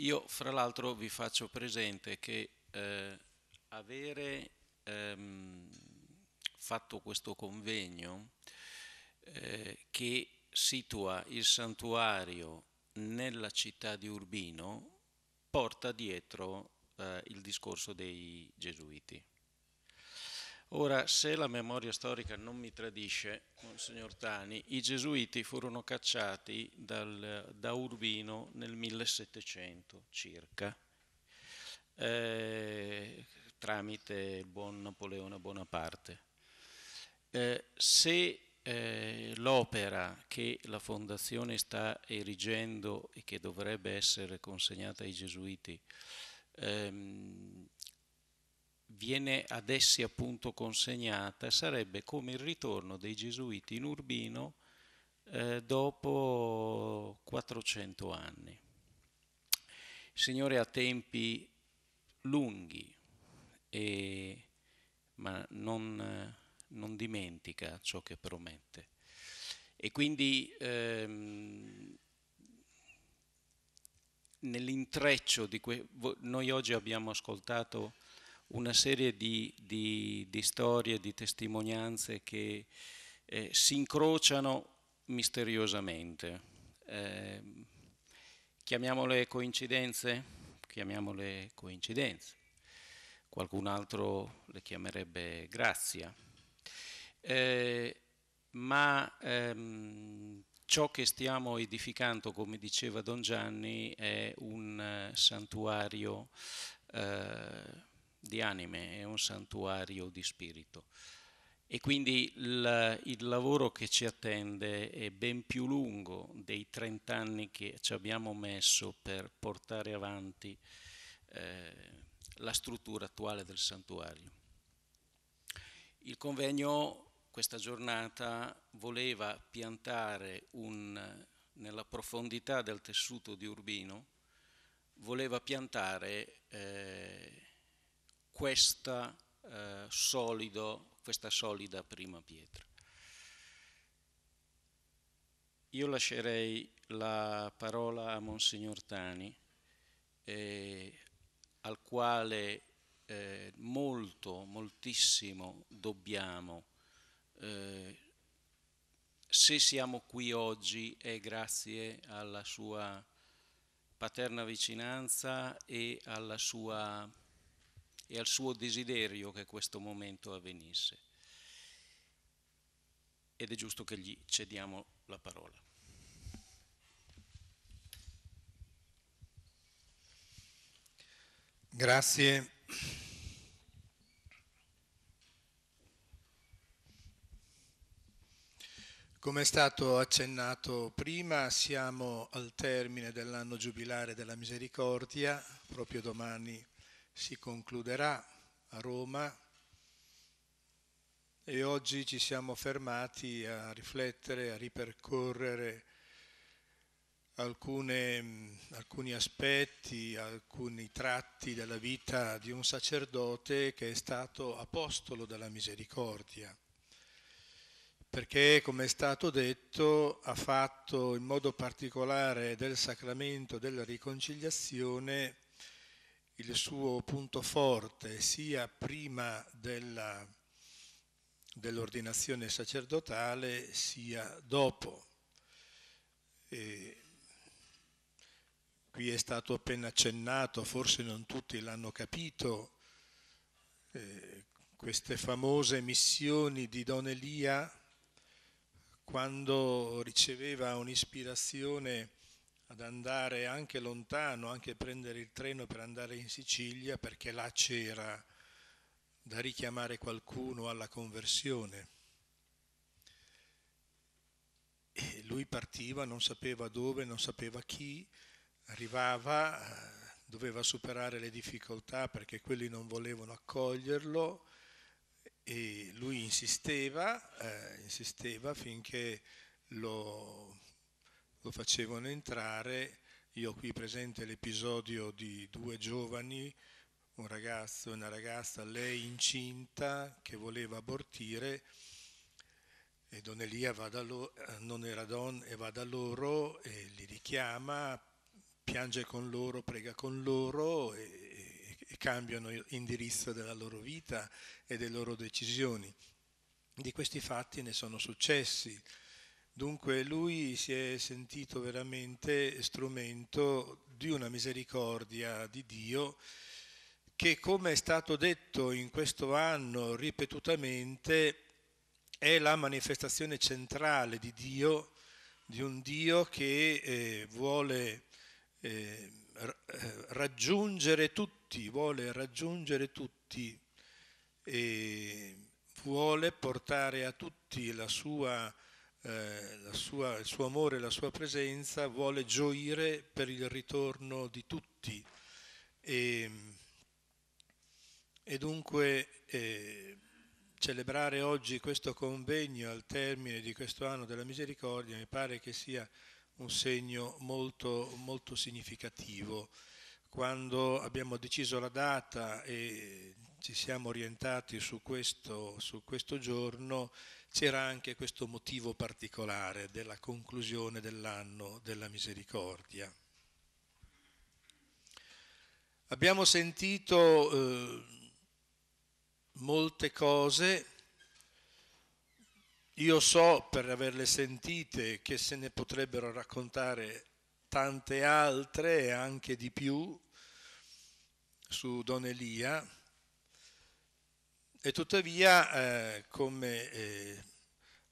Io fra l'altro vi faccio presente che eh, avere ehm, fatto questo convegno eh, che situa il santuario nella città di Urbino porta dietro eh, il discorso dei gesuiti. Ora, se la memoria storica non mi tradisce, Monsignor Tani, i gesuiti furono cacciati dal, da Urbino nel 1700 circa, eh, tramite il buon Napoleone Bonaparte. Eh, se eh, l'opera che la fondazione sta erigendo e che dovrebbe essere consegnata ai gesuiti ehm, viene ad essi appunto consegnata sarebbe come il ritorno dei gesuiti in Urbino eh, dopo 400 anni. Il Signore ha tempi lunghi, e, ma non, non, dimentica ciò che promette. E quindi ehm, nell'intreccio di que- noi oggi abbiamo ascoltato una serie di, di, di storie, di testimonianze che eh, si incrociano misteriosamente. Eh, chiamiamole coincidenze? Chiamiamole coincidenze. Qualcun altro le chiamerebbe grazia. Eh, ma ehm, ciò che stiamo edificando, come diceva Don Gianni, è un eh, santuario eh, di anime, è un santuario di spirito. E quindi il, il lavoro che ci attende è ben più lungo dei 30 anni che ci abbiamo messo per portare avanti eh, la struttura attuale del santuario. Il convegno, questa giornata, voleva piantare un, nella profondità del tessuto di Urbino, voleva piantare eh, questa, eh, solido, questa solida prima pietra. Io lascerei la parola a Monsignor Tani, eh, al quale eh, molto, moltissimo dobbiamo. Eh, se siamo qui oggi è grazie alla sua paterna vicinanza e alla sua e al suo desiderio che questo momento avvenisse. Ed è giusto che gli cediamo la parola. Grazie. Come è stato accennato prima, siamo al termine dell'anno giubilare della misericordia, proprio domani si concluderà a Roma e oggi ci siamo fermati a riflettere, a ripercorrere alcune, mm, alcuni aspetti, alcuni tratti della vita di un sacerdote che è stato apostolo della misericordia perché, come è stato detto, ha fatto in modo particolare del sacramento della riconciliazione il suo punto forte sia prima dell'ordinazione sacerdotale sia dopo. E qui è stato appena accennato, forse non tutti l'hanno capito, eh, queste famose missioni di Don Elia quando riceveva un'ispirazione ad andare anche lontano, anche prendere il treno per andare in Sicilia perché là c'era da richiamare qualcuno alla conversione. E lui partiva, non sapeva dove, non sapeva chi, arrivava, doveva superare le difficoltà perché quelli non volevano accoglierlo e lui insisteva, eh, insisteva finché lo lo facevano entrare. Io qui presente l'episodio di due giovani, un ragazzo e una ragazza, lei incinta che voleva abortire e Don Elia va da lo, non era Don e va da loro e li richiama, piange con loro, prega con loro e, e, e cambiano indirizzo della loro vita e delle loro decisioni. Di questi fatti ne sono successi. Dunque lui si è sentito veramente strumento di una misericordia di Dio che, come è stato detto in questo anno ripetutamente, è la manifestazione centrale di Dio, di un Dio che eh, vuole eh, eh raggiungere tutti, vuole raggiungere tutti e vuole portare a tutti la sua eh, sua, il suo amore, la sua presenza, vuole gioire per il ritorno di tutti. E, ehm, e dunque eh, celebrare oggi questo convegno al termine di questo anno della misericordia mi pare che sia un segno molto, molto significativo. Quando abbiamo deciso la data e ci siamo orientati su questo, su questo giorno, c'era anche questo motivo particolare della conclusione dell'anno della misericordia. Abbiamo sentito eh, molte cose, io so per averle sentite che se ne potrebbero raccontare tante altre e anche di più su Don Elia e tuttavia eh, come eh,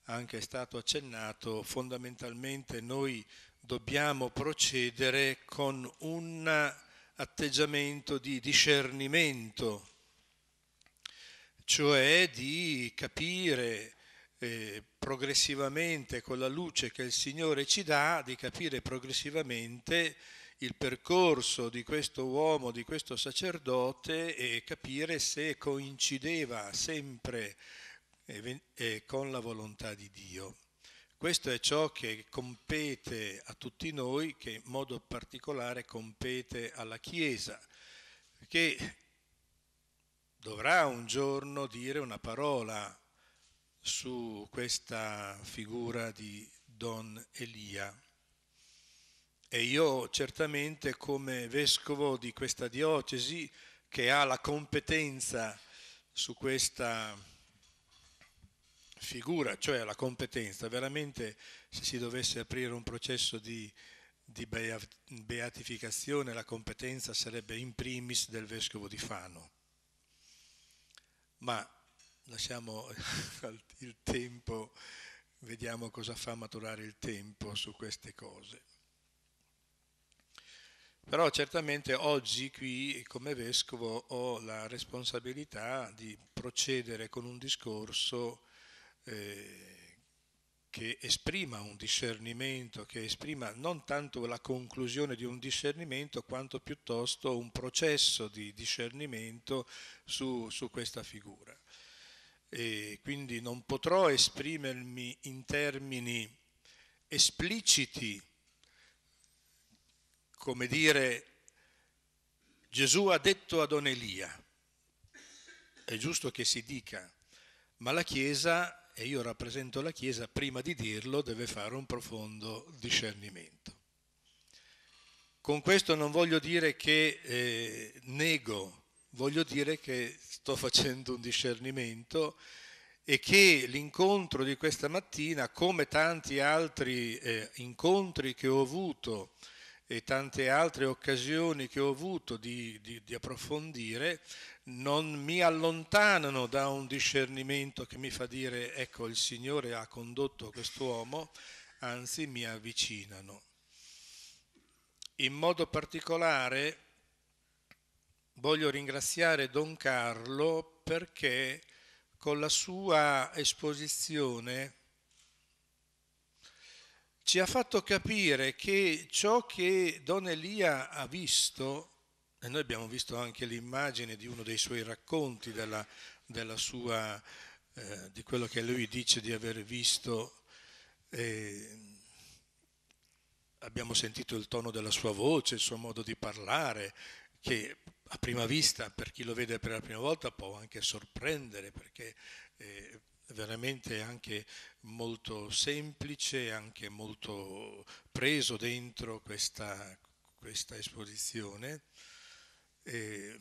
anche è stato accennato fondamentalmente noi dobbiamo procedere con un atteggiamento di discernimento cioè di capire eh, progressivamente con la luce che il Signore ci dà, di capire progressivamente il percorso di questo uomo, di questo sacerdote e capire se coincideva sempre eh, con la volontà di Dio. Questo è ciò che compete a tutti noi, che in modo particolare compete alla Chiesa, che dovrà un giorno dire una parola su questa figura di Don Elia. E io certamente come vescovo di questa diocesi che ha la competenza su questa figura, cioè la competenza, veramente se si dovesse aprire un processo di, di beatificazione la competenza sarebbe in primis del vescovo di Fano. Ma lasciamo il tempo, vediamo cosa fa maturare il tempo su queste cose. Però certamente oggi qui come vescovo ho la responsabilità di procedere con un discorso eh, che esprima un discernimento, che esprima non tanto la conclusione di un discernimento quanto piuttosto un processo di discernimento su, su questa figura e quindi non potrò esprimermi in termini espliciti, come dire Gesù ha detto ad Onelia, è giusto che si dica, ma la Chiesa, e io rappresento la Chiesa, prima di dirlo deve fare un profondo discernimento. Con questo non voglio dire che eh, nego voglio dire che sto facendo un discernimento e che l'incontro di questa mattina, come tanti altri eh, incontri che ho avuto e tante altre occasioni che ho avuto di, di, di approfondire, non mi allontanano da un discernimento che mi fa dire ecco il Signore ha condotto quest'uomo, anzi mi avvicinano. In modo particolare voglio ringraziare Don Carlo perché con la sua esposizione ci ha fatto capire che ciò che Don Elia ha visto, e noi abbiamo visto anche l'immagine di uno dei suoi racconti della, della sua, eh, di quello che lui dice di aver visto, eh, abbiamo sentito il tono della sua voce, il suo modo di parlare, che a prima vista, per chi lo vede per la prima volta, può anche sorprendere perché eh, è veramente anche molto semplice, anche molto preso dentro questa, questa esposizione. E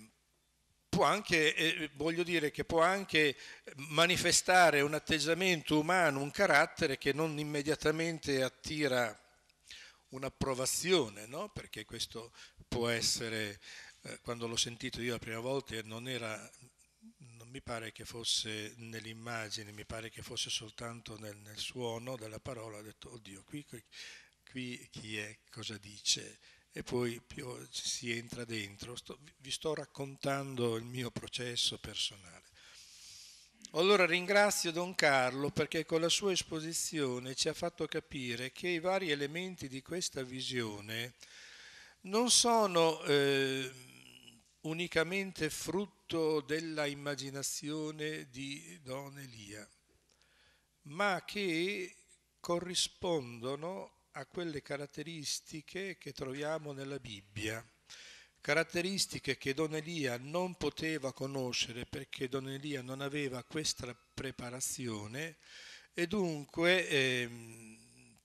può anche, eh, voglio dire, che può anche manifestare un atteggiamento umano, un carattere che non immediatamente attira un'approvazione, no? perché questo può essere eh, quando l'ho sentito io la prima volta non era non mi pare che fosse nell'immagine, mi pare che fosse soltanto nel, nel suono della parola, ho detto, oddio, qui, qui, qui chi è, cosa dice? E poi più si entra dentro, sto, vi sto raccontando il mio processo personale. Allora ringrazio Don Carlo perché con la sua esposizione ci ha fatto capire che i vari elementi di questa visione non sono... Eh, unicamente frutto della immaginazione di Don Elia, ma che corrispondono a quelle caratteristiche che troviamo nella Bibbia, caratteristiche che Don Elia non poteva conoscere perché Don Elia non aveva questa preparazione e dunque eh,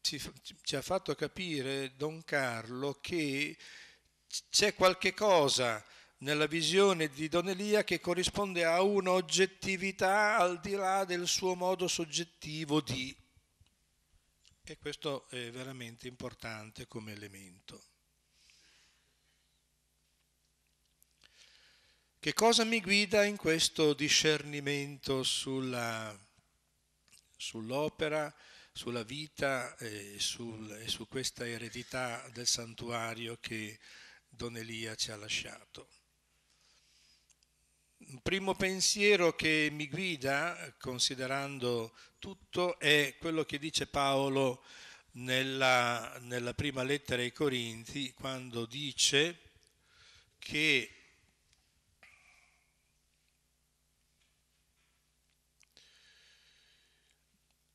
ci, ci ha fatto capire Don Carlo che c'è qualche cosa nella visione di Don Elia che corrisponde a un'oggettività al di là del suo modo soggettivo di. E questo è veramente importante come elemento. Che cosa mi guida in questo discernimento sulla, sull'opera, sulla vita e, sul, e su questa eredità del santuario che Don Elia ci ha lasciato? Un primo pensiero che mi guida, considerando tutto, è quello che dice Paolo nella, nella prima lettera ai Corinti, quando dice che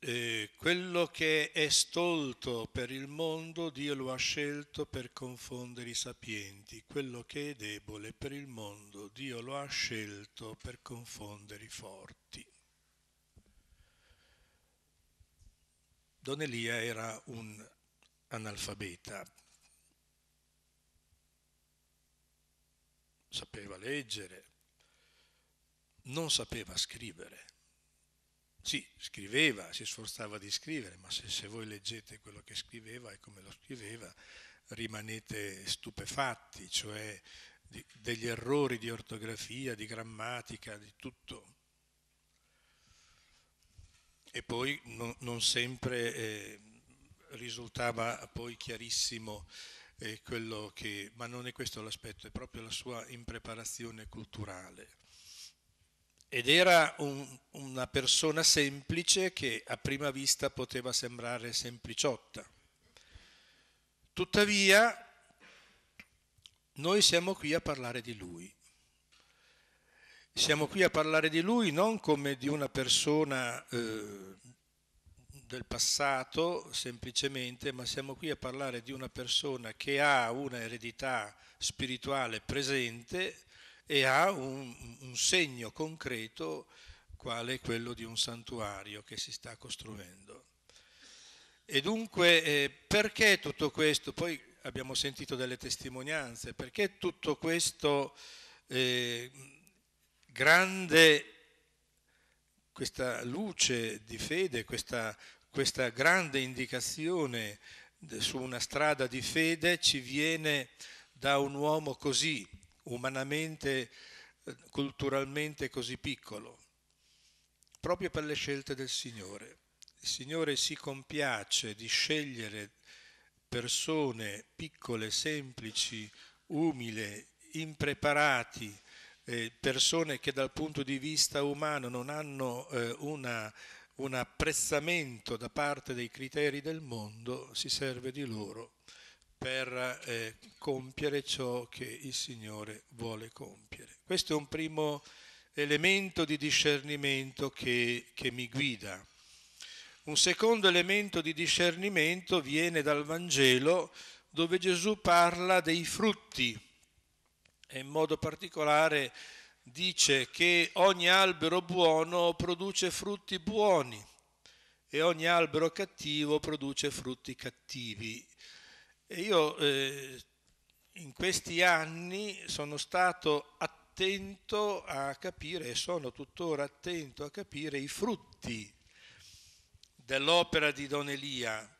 eh, quello che è stolto per il mondo Dio lo ha scelto per confondere i sapienti, quello che è debole per il mondo Dio lo ha scelto per confondere i forti. Don Elia era un analfabeta, sapeva leggere, non sapeva scrivere sì, scriveva, si sforzava di scrivere, ma se, se voi leggete quello che scriveva e come lo scriveva, rimanete stupefatti, cioè di, degli errori di ortografia, di grammatica, di tutto. E poi non, non sempre eh, risultava poi chiarissimo eh, quello che, ma non è questo l'aspetto, è proprio la sua impreparazione culturale ed era un, una persona semplice che a prima vista poteva sembrare sempliciotta. Tuttavia, noi siamo qui a parlare di lui. Siamo qui a parlare di lui non come di una persona eh, del passato semplicemente, ma siamo qui a parlare di una persona che ha una eredità spirituale presente e ha un, un segno concreto quale quello di un santuario che si sta costruendo. E dunque eh, perché tutto questo, poi abbiamo sentito delle testimonianze, perché tutto questo eh, grande, questa luce di fede, questa, questa grande indicazione su una strada di fede ci viene da un uomo così, umanamente, eh, culturalmente così piccolo, proprio per le scelte del Signore. Il Signore si compiace di scegliere persone piccole, semplici, umili, impreparati, eh, persone che dal punto di vista umano non hanno eh, una, un apprezzamento da parte dei criteri del mondo, si serve di loro per eh, compiere ciò che il Signore vuole compiere. Questo è un primo elemento di discernimento che, che mi guida. Un secondo elemento di discernimento viene dal Vangelo dove Gesù parla dei frutti e in modo particolare dice che ogni albero buono produce frutti buoni e ogni albero cattivo produce frutti cattivi. E io eh, in questi anni sono stato attento a capire e sono tuttora attento a capire i frutti dell'opera di Don Elia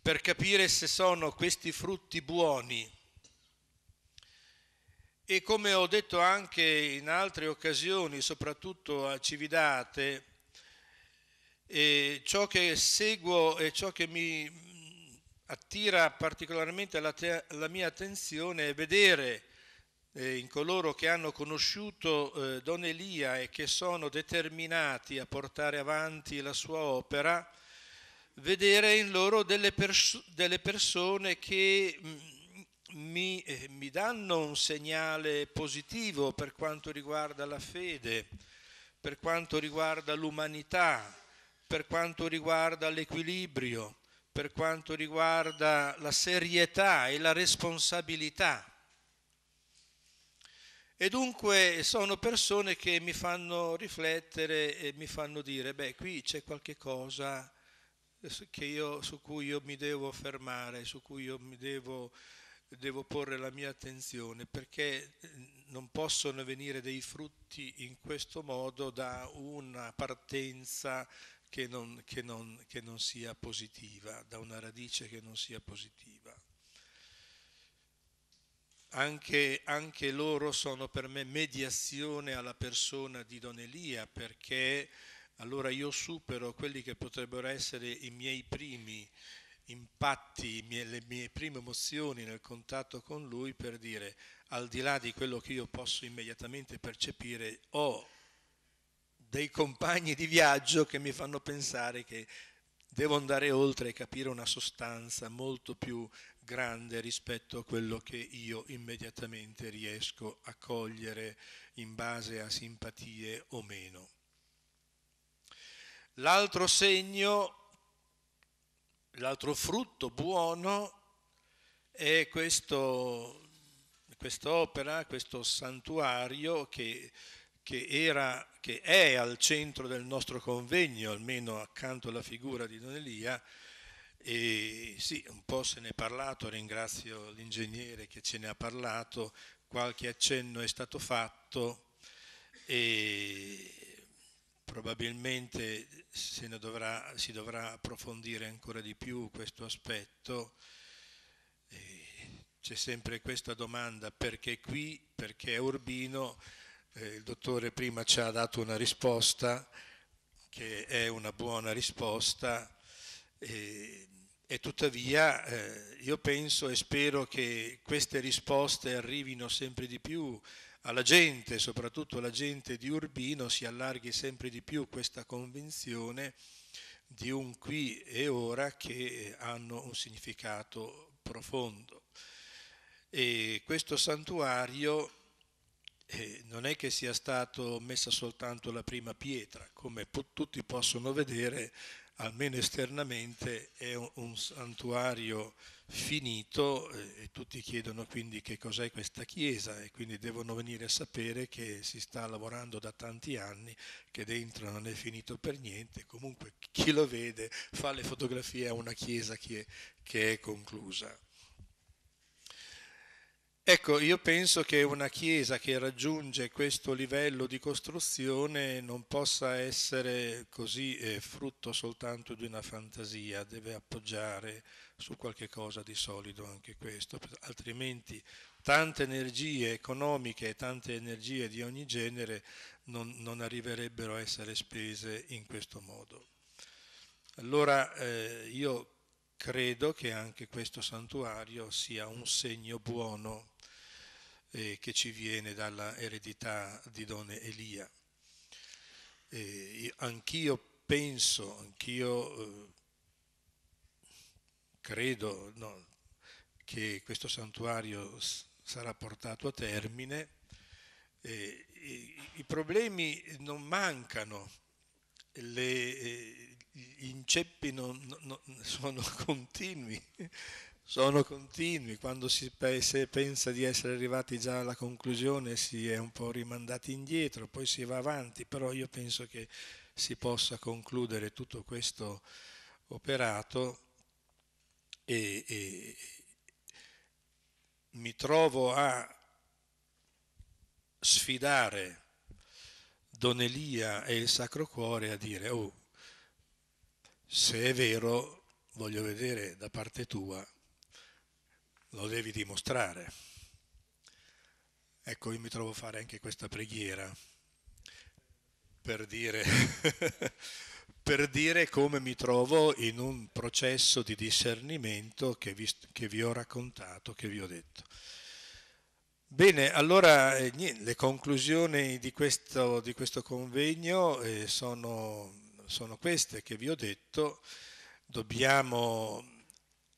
per capire se sono questi frutti buoni. E come ho detto anche in altre occasioni, soprattutto a Cividate, eh, ciò che seguo e ciò che mi, attira particolarmente la, te- la mia attenzione vedere eh, in coloro che hanno conosciuto eh, Don Elia e che sono determinati a portare avanti la sua opera, vedere in loro delle, pers- delle persone che mh, mm, mi, eh, mi, danno un segnale positivo per quanto riguarda la fede, per quanto riguarda l'umanità, per quanto riguarda l'equilibrio per quanto riguarda la serietà e la responsabilità. E dunque sono persone che mi fanno riflettere e mi fanno dire, beh, qui c'è qualche cosa io, su cui io mi devo fermare, su cui io mi devo, devo porre la mia attenzione, perché non possono venire dei frutti in questo modo da una partenza che non, che, non, che non sia positiva, da una radice che non sia positiva. Anche, anche, loro sono per me mediazione alla persona di Don Elia perché allora io supero quelli che potrebbero essere i miei primi impatti, le mie prime emozioni nel contatto con lui per dire al di là di quello che io posso immediatamente percepire ho dei compagni di viaggio che mi fanno pensare che devo andare oltre e capire una sostanza molto più grande rispetto a quello che io immediatamente riesco a cogliere in base a simpatie o meno. L'altro segno, l'altro frutto buono è questo, quest'opera, questo santuario che, che era che è al centro del nostro convegno, almeno accanto alla figura di Don Elia, e sì, un po' se ne è parlato, ringrazio l'ingegnere che ce ne ha parlato, qualche accenno è stato fatto e probabilmente se ne dovrà, si dovrà approfondire ancora di più questo aspetto. c'è sempre questa domanda perché qui, perché è Urbino, eh, il dottore prima ci ha dato una risposta che è una buona risposta e, e tuttavia eh, io penso e spero che queste risposte arrivino sempre di più alla gente, soprattutto alla gente di Urbino, si allarghi sempre di più questa convinzione di un qui e ora che hanno un significato profondo. E questo santuario eh, non è che sia stata messa soltanto la prima pietra, come po- tutti possono vedere, almeno esternamente è un, un santuario finito eh, e tutti chiedono quindi che cos'è questa chiesa e quindi devono venire a sapere che si sta lavorando da tanti anni, che dentro non è finito per niente, comunque chi lo vede fa le fotografie a una chiesa che, che è conclusa. Ecco, io penso che una chiesa che raggiunge questo livello di costruzione non possa essere così eh, frutto soltanto di una fantasia, deve appoggiare su qualche cosa di solido anche questo, altrimenti tante energie economiche e tante energie di ogni genere non, non, arriverebbero a essere spese in questo modo. Allora eh, io Credo che anche questo santuario sia un segno buono eh, che ci viene dalla eredità di Don Elia. Eh, anch'io penso, anch'io eh, credo no, che questo santuario sarà portato a termine. Eh, i, i, problemi non mancano, le, eh, gli inceppi non, non, sono continui, sono continui, quando si pensa di essere arrivati già alla conclusione si è un po' rimandati indietro, poi si va avanti, però io penso che si possa concludere tutto questo operato e, e mi trovo a sfidare Don Elia e il Sacro Cuore a dire oh se è vero, voglio vedere da parte tua, lo devi dimostrare. Ecco, io mi trovo a fare anche questa preghiera per dire, per dire come mi trovo in un processo di discernimento che vi, che vi ho raccontato, che vi ho detto. Bene, allora eh, le conclusioni di questo, di questo convegno eh, sono sono queste che vi ho detto, dobbiamo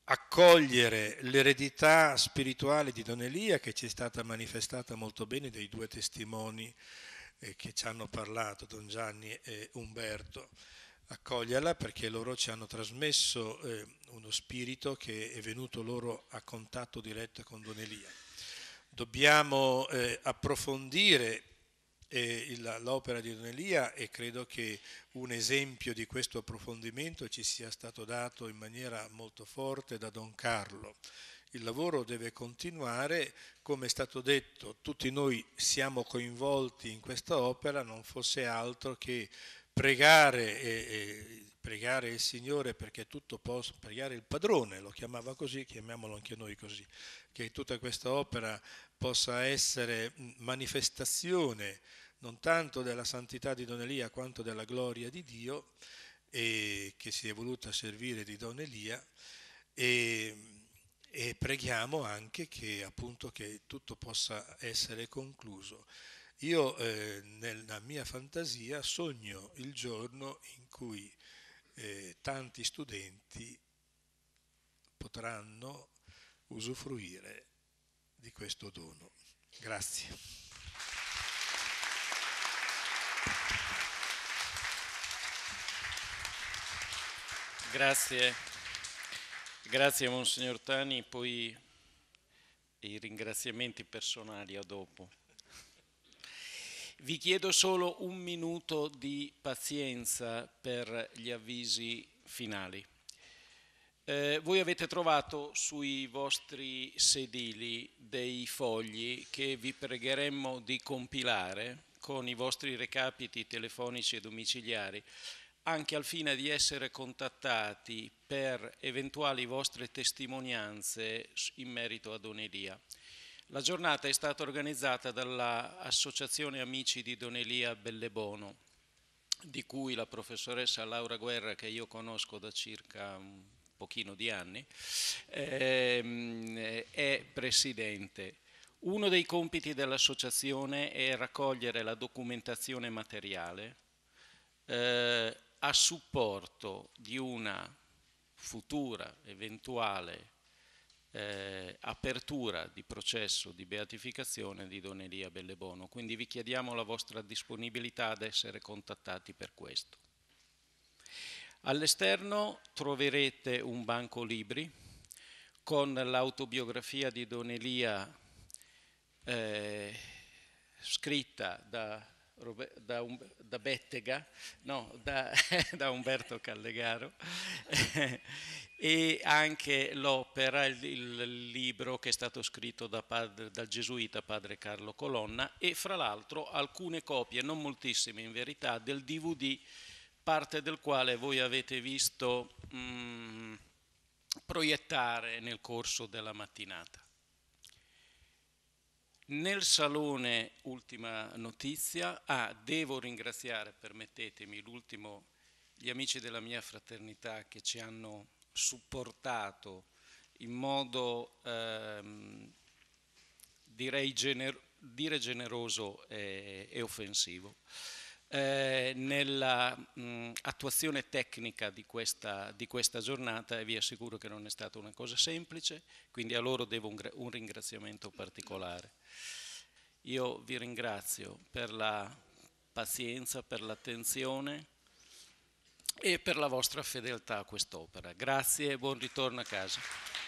accogliere l'eredità spirituale di Don Elia che ci è stata manifestata molto bene dai due testimoni eh, che ci hanno parlato, Don Gianni e Umberto. Accoglierla perché loro ci hanno trasmesso eh, uno spirito che è venuto loro a contatto diretto con Don Elia. Dobbiamo eh, approfondire l'opera di Don Elia e credo che un esempio di questo approfondimento ci sia stato dato in maniera molto forte da Don Carlo. Il lavoro deve continuare, come è stato detto, tutti noi siamo coinvolti in questa opera, non fosse altro che pregare e, e pregare il Signore perché tutto possa, pregare il padrone, lo chiamava così, chiamiamolo anche noi così, che tutta questa opera possa essere manifestazione non tanto della santità di Don Elia quanto della gloria di Dio e che si è voluta servire di Don Elia e, e preghiamo anche che appunto che tutto possa essere concluso. Io eh, nella mia fantasia sogno il giorno in cui eh, tanti studenti potranno usufruire di questo dono. Grazie. Grazie, grazie Monsignor Tani, poi i ringraziamenti personali a dopo. Vi chiedo solo un minuto di pazienza per gli avvisi finali. Eh, voi avete trovato sui vostri sedili dei fogli che vi pregheremmo di compilare con i vostri recapiti telefonici e domiciliari anche al fine di essere contattati per eventuali vostre testimonianze in merito ad Onelia. La giornata è stata organizzata dall'Associazione Amici di Don Elia Bellebono, di cui la professoressa Laura Guerra, che io conosco da circa un pochino di anni, ehm, è presidente. Uno dei compiti dell'associazione è raccogliere la documentazione materiale eh, a supporto di una futura, eventuale eh, apertura di processo di beatificazione di Don Elia Bellebono. Quindi vi chiediamo la vostra disponibilità ad essere contattati per questo. All'esterno troverete un banco libri con l'autobiografia di Don Elia eh, scritta da da, da, Bettega, no, da, da Umberto Callegaro, e anche l'opera, il, il, libro che è stato scritto da padre, dal gesuita padre Carlo Colonna e fra l'altro alcune copie, non moltissime in verità, del DVD, parte del quale voi avete visto mh, mm, proiettare nel corso della mattinata. Nel salone, ultima notizia, ah, devo ringraziare, permettetemi, l'ultimo, gli amici della mia fraternità che ci hanno supportato in modo, ehm, direi, gener dire generoso e, e offensivo. Eh, nella attuazione tecnica di questa, di questa, giornata e vi assicuro che non è stata una cosa semplice, quindi a loro devo un, un ringraziamento particolare. Io vi ringrazio per la pazienza, per l'attenzione e per la vostra fedeltà a quest'opera. Grazie e buon ritorno a casa.